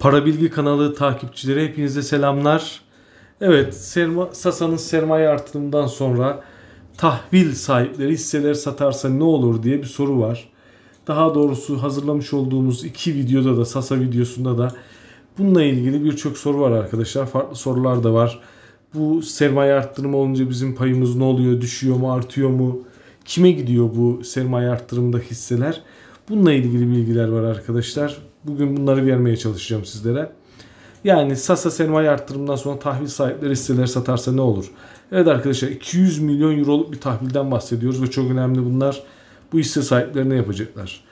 Para Bilgi kanalı takipçileri hepinize selamlar. Evet serma, Sasa'nın sermaye artırımından sonra tahvil sahipleri hisseleri satarsa ne olur diye bir soru var. Daha doğrusu hazırlamış olduğumuz iki videoda da Sasa videosunda da bununla ilgili birçok soru var arkadaşlar. Farklı sorular da var. Bu sermaye arttırma olunca bizim payımız ne oluyor? Düşüyor mu? Artıyor mu? Kime gidiyor bu sermaye arttırımda hisseler? Bununla ilgili bilgiler var arkadaşlar. Bugün bunları vermeye çalışacağım sizlere. Yani Sasa sermaye arttırımından sonra tahvil sahipleri hisseleri satarsa ne olur? Evet arkadaşlar 200 milyon euroluk bir tahvilden bahsediyoruz ve çok önemli bunlar. Bu hisse sahiplerine yapacaklar.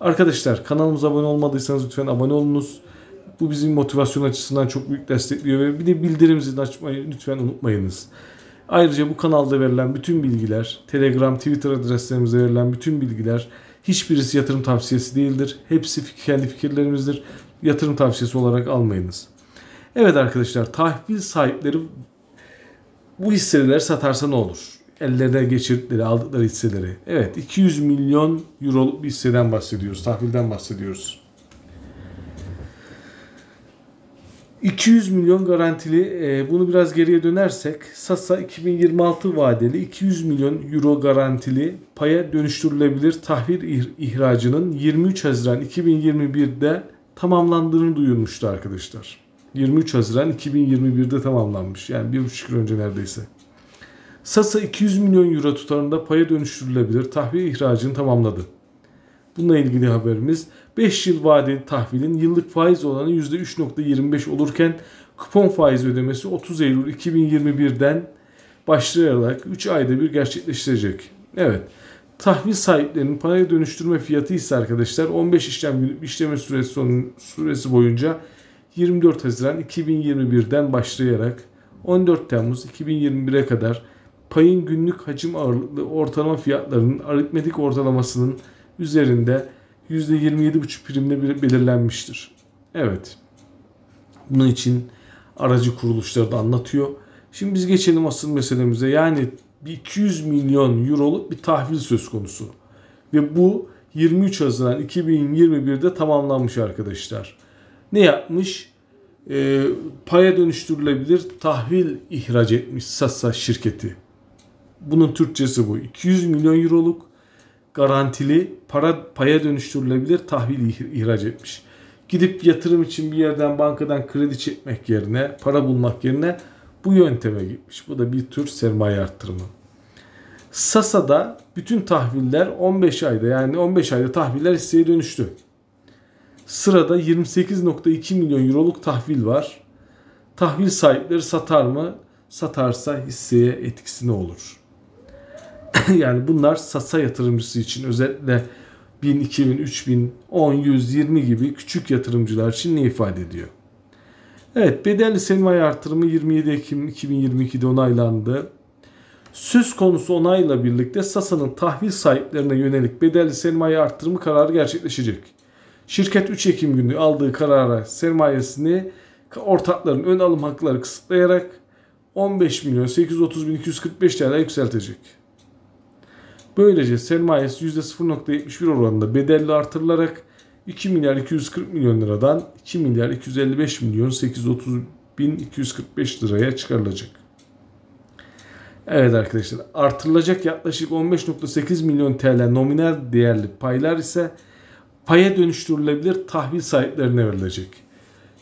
Arkadaşlar kanalımıza abone olmadıysanız lütfen abone olunuz. Bu bizim motivasyon açısından çok büyük destekliyor ve bir de bildirim zilini açmayı lütfen unutmayınız. Ayrıca bu kanalda verilen bütün bilgiler, Telegram, Twitter adreslerimize verilen bütün bilgiler Hiçbirisi yatırım tavsiyesi değildir. Hepsi kendi fikirlerimizdir. Yatırım tavsiyesi olarak almayınız. Evet arkadaşlar tahvil sahipleri bu hisseleri satarsa ne olur? Ellerine geçirdikleri, aldıkları hisseleri. Evet 200 milyon euroluk bir hisseden bahsediyoruz. Tahvilden bahsediyoruz. 200 milyon garantili e, bunu biraz geriye dönersek Sasa 2026 vadeli 200 milyon euro garantili paya dönüştürülebilir tahvil ihracının 23 Haziran 2021'de tamamlandığını duyurmuştu arkadaşlar. 23 Haziran 2021'de tamamlanmış. Yani bir buçuk yıl önce neredeyse. Sasa 200 milyon euro tutarında paya dönüştürülebilir tahvil ihracını tamamladı. Bununla ilgili haberimiz 5 yıl vadeli tahvilin yıllık faiz oranı %3.25 olurken kupon faiz ödemesi 30 Eylül 2021'den başlayarak 3 ayda bir gerçekleştirecek. Evet. Tahvil sahiplerinin paraya dönüştürme fiyatı ise arkadaşlar 15 işlem günü işleme süresi, sonu, süresi boyunca 24 Haziran 2021'den başlayarak 14 Temmuz 2021'e kadar payın günlük hacim ağırlıklı ortalama fiyatlarının aritmetik ortalamasının üzerinde %27,5 primle belirlenmiştir. Evet. Bunun için aracı kuruluşları da anlatıyor. Şimdi biz geçelim asıl meselemize. Yani 200 milyon euroluk bir tahvil söz konusu. Ve bu 23 Haziran 2021'de tamamlanmış arkadaşlar. Ne yapmış? E, paya dönüştürülebilir tahvil ihraç etmiş Sasa şirketi. Bunun Türkçesi bu. 200 milyon euroluk garantili para paya dönüştürülebilir tahvil ihraç etmiş. Gidip yatırım için bir yerden bankadan kredi çekmek yerine, para bulmak yerine bu yönteme gitmiş. Bu da bir tür sermaye arttırma. Sasa'da bütün tahviller 15 ayda yani 15 ayda tahviller hisseye dönüştü. Sırada 28.2 milyon euroluk tahvil var. Tahvil sahipleri satar mı? Satarsa hisseye etkisi ne olur? yani bunlar sasa yatırımcısı için özellikle 1000, 2000, 3000, 10, 100, 20 gibi küçük yatırımcılar için ne ifade ediyor? Evet bedelli sermaye artırımı 27 Ekim 2022'de onaylandı. Söz konusu onayla birlikte SASA'nın tahvil sahiplerine yönelik bedelli sermaye artırımı kararı gerçekleşecek. Şirket 3 Ekim günü aldığı karara sermayesini ortakların ön alım hakları kısıtlayarak 15 milyon 830 bin 245 TL yükseltecek. Böylece sermayesi %0.71 oranında bedelli artırılarak 2 milyar 240 milyon liradan 2 milyar 255 milyon 830 bin 245 liraya çıkarılacak. Evet arkadaşlar artırılacak yaklaşık 15.8 milyon TL nominal değerli paylar ise paya dönüştürülebilir tahvil sahiplerine verilecek.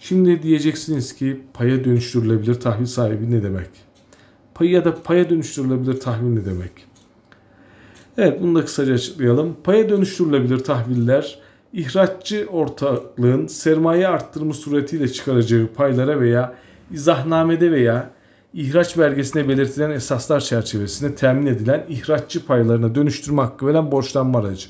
Şimdi diyeceksiniz ki paya dönüştürülebilir tahvil sahibi ne demek? Paya da paya dönüştürülebilir tahvil ne demek? Evet bunu da kısaca açıklayalım. Paya dönüştürülebilir tahviller ihraççı ortaklığın sermaye arttırma suretiyle çıkaracağı paylara veya izahnamede veya ihraç belgesine belirtilen esaslar çerçevesinde temin edilen ihraççı paylarına dönüştürme hakkı veren borçlanma aracı.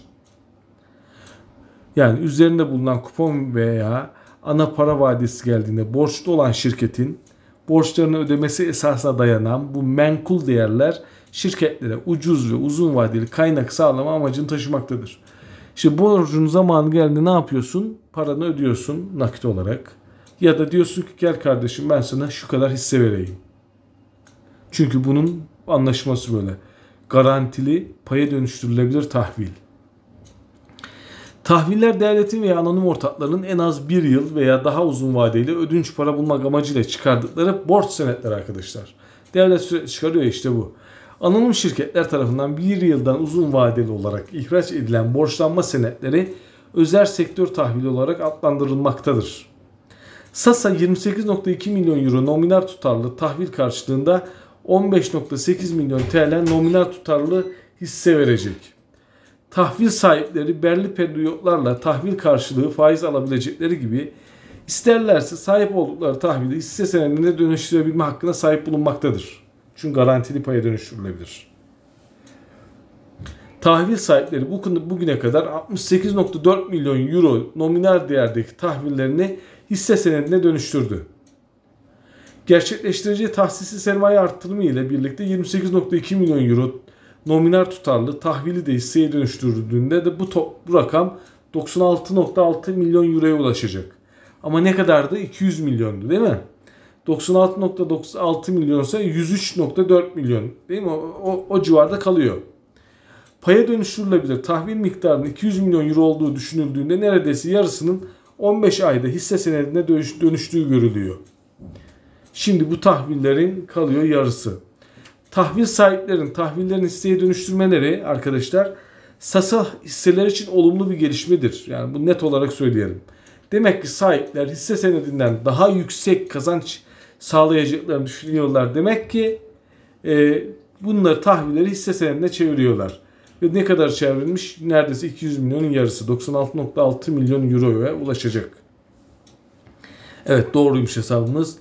Yani üzerinde bulunan kupon veya ana para vadesi geldiğinde borçlu olan şirketin borçlarını ödemesi esasına dayanan bu menkul değerler şirketlere ucuz ve uzun vadeli kaynak sağlama amacını taşımaktadır. İşte borcun zamanı geldi ne yapıyorsun? Paranı ödüyorsun nakit olarak. Ya da diyorsun ki gel kardeşim ben sana şu kadar hisse vereyim. Çünkü bunun anlaşması böyle. Garantili paya dönüştürülebilir tahvil. Tahviller devletin veya anonim ortakların en az bir yıl veya daha uzun vadeli ödünç para bulmak amacıyla çıkardıkları borç senetleri arkadaşlar. Devlet sürekli çıkarıyor işte bu. Anonim şirketler tarafından bir yıldan uzun vadeli olarak ihraç edilen borçlanma senetleri özel sektör tahvili olarak adlandırılmaktadır. Sasa 28.2 milyon euro nominal tutarlı tahvil karşılığında 15.8 milyon TL nominal tutarlı hisse verecek tahvil sahipleri belli periyotlarla tahvil karşılığı faiz alabilecekleri gibi isterlerse sahip oldukları tahvili hisse senedine dönüştürebilme hakkına sahip bulunmaktadır. Çünkü garantili paya dönüştürülebilir. Tahvil sahipleri bu bugüne kadar 68.4 milyon euro nominal değerdeki tahvillerini hisse senedine dönüştürdü. Gerçekleştireceği tahsisi sermaye artırımı ile birlikte 28.2 milyon euro nominal tutarlı tahvili de hisseye dönüştürüldüğünde de bu, to- bu rakam 96.6 milyon euroya ulaşacak. Ama ne kadardı? 200 milyondu değil mi? 96.96 milyonsa 103.4 milyon değil mi? O, o, o civarda kalıyor. Paya dönüştürülebilir tahvil miktarının 200 milyon euro olduğu düşünüldüğünde neredeyse yarısının 15 ayda hisse senedine dönüştüğü görülüyor. Şimdi bu tahvillerin kalıyor yarısı tahvil sahiplerin tahvillerin hisseye dönüştürmeleri arkadaşlar Sasa hisseler için olumlu bir gelişmedir. Yani bu net olarak söyleyelim. Demek ki sahipler hisse senedinden daha yüksek kazanç sağlayacaklarını düşünüyorlar. Demek ki e, bunları tahvilleri hisse senedine çeviriyorlar. Ve ne kadar çevrilmiş? Neredeyse 200 milyonun yarısı. 96.6 milyon euroya ulaşacak. Evet doğruymuş hesabımız.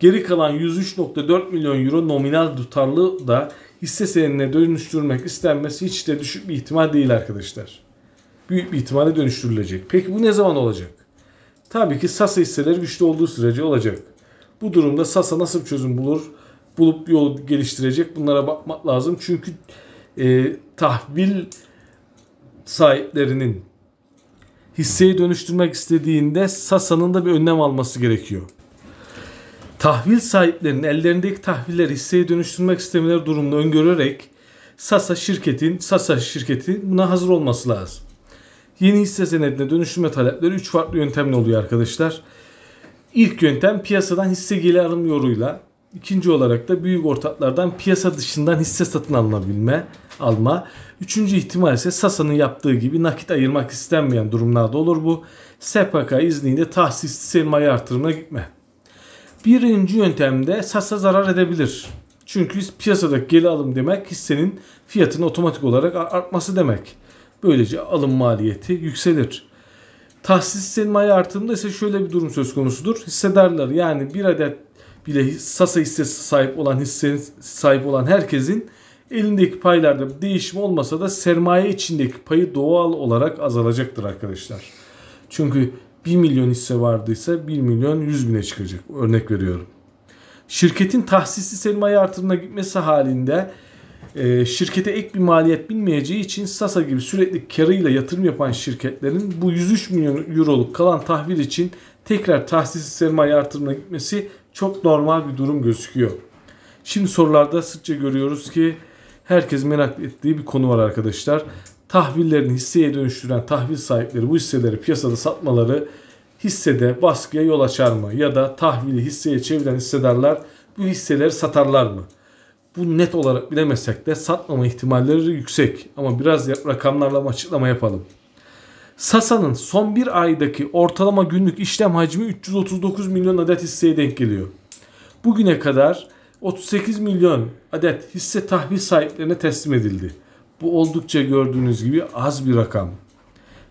Geri kalan 103.4 milyon euro nominal tutarlı da hisse senedine dönüştürmek istenmesi hiç de düşük bir ihtimal değil arkadaşlar. Büyük bir ihtimalle dönüştürülecek. Peki bu ne zaman olacak? Tabii ki SAS hisseleri güçlü olduğu sürece olacak. Bu durumda SASA nasıl bir çözüm bulur? Bulup yol geliştirecek. Bunlara bakmak lazım. Çünkü e, tahvil sahiplerinin hisseyi dönüştürmek istediğinde SASA'nın da bir önlem alması gerekiyor tahvil sahiplerinin ellerindeki tahvilleri hisseye dönüştürmek istemeleri durumunu öngörerek Sasa şirketin Sasa şirketi buna hazır olması lazım. Yeni hisse senedine dönüştürme talepleri 3 farklı yöntemle oluyor arkadaşlar. İlk yöntem piyasadan hisse geri alım yoluyla. İkinci olarak da büyük ortaklardan piyasa dışından hisse satın alınabilme, alma. Üçüncü ihtimal ise Sasa'nın yaptığı gibi nakit ayırmak istenmeyen durumlarda olur bu. SPK izniyle tahsis sermaye artırımına gitme. Birinci yöntemde SAS'a zarar edebilir. Çünkü piyasadaki geri alım demek hissenin fiyatının otomatik olarak artması demek. Böylece alım maliyeti yükselir. Tahsis hissenin ayı artımında ise şöyle bir durum söz konusudur. Hissedarlar yani bir adet bile Sasa hissesi sahip olan hissenin sahip olan herkesin elindeki paylarda bir değişim olmasa da sermaye içindeki payı doğal olarak azalacaktır arkadaşlar. Çünkü 1 milyon hisse vardıysa 1 milyon 100 bine çıkacak. Örnek veriyorum. Şirketin tahsisli sermaye artırımına gitmesi halinde e, şirkete ek bir maliyet binmeyeceği için Sasa gibi sürekli karıyla yatırım yapan şirketlerin bu 103 milyon euroluk kalan tahvil için tekrar tahsisli sermaye artırımına gitmesi çok normal bir durum gözüküyor. Şimdi sorularda sıkça görüyoruz ki herkes merak ettiği bir konu var arkadaşlar. Tahvillerini hisseye dönüştüren tahvil sahipleri bu hisseleri piyasada satmaları hissede baskıya yol açar mı? Ya da tahvili hisseye çeviren hissedarlar bu hisseleri satarlar mı? Bu net olarak bilemesek de satmama ihtimalleri yüksek. Ama biraz rakamlarla açıklama yapalım. Sasa'nın son bir aydaki ortalama günlük işlem hacmi 339 milyon adet hisseye denk geliyor. Bugüne kadar 38 milyon adet hisse tahvil sahiplerine teslim edildi. Bu oldukça gördüğünüz gibi az bir rakam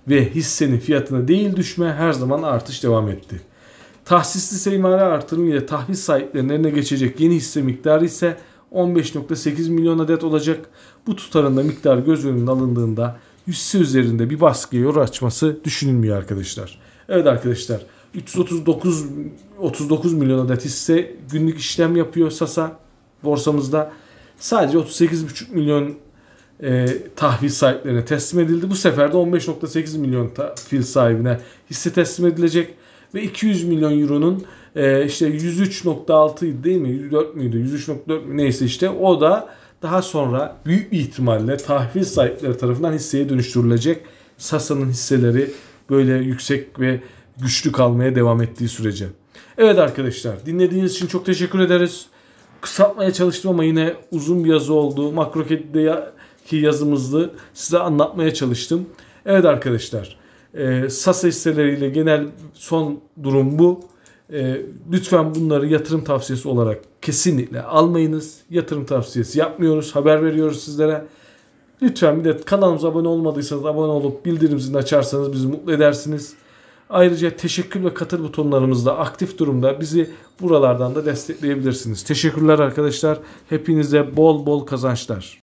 ve hissenin fiyatına değil düşme her zaman artış devam etti. Tahsisli seymare artırım ile tahvil sahiplerinin eline geçecek yeni hisse miktarı ise 15.8 milyon adet olacak. Bu tutarında miktar göz önüne alındığında hisse üzerinde bir baskıya yor açması düşünülmüyor arkadaşlar. Evet arkadaşlar 339 39 milyon adet hisse günlük işlem yapıyor Sasa borsamızda. Sadece 38,5 milyon e, tahvil sahiplerine teslim edildi. Bu sefer de 15.8 milyon tahvil sahibine hisse teslim edilecek ve 200 milyon euronun e, işte 103.6 değil mi? 104 müydü? 103.4 mü? Neyse işte o da daha sonra büyük bir ihtimalle tahvil sahipleri tarafından hisseye dönüştürülecek. Sasa'nın hisseleri böyle yüksek ve güçlü kalmaya devam ettiği sürece. Evet arkadaşlar dinlediğiniz için çok teşekkür ederiz. Kısaltmaya çalıştım ama yine uzun bir yazı oldu. Makro ya ki yazımızı size anlatmaya çalıştım. Evet arkadaşlar e, SAS hisseleriyle genel son durum bu. E, lütfen bunları yatırım tavsiyesi olarak kesinlikle almayınız. Yatırım tavsiyesi yapmıyoruz. Haber veriyoruz sizlere. Lütfen bir de kanalımıza abone olmadıysanız abone olup bildirim zilini açarsanız bizi mutlu edersiniz. Ayrıca teşekkür ve katıl butonlarımızda aktif durumda bizi buralardan da destekleyebilirsiniz. Teşekkürler arkadaşlar. Hepinize bol bol kazançlar.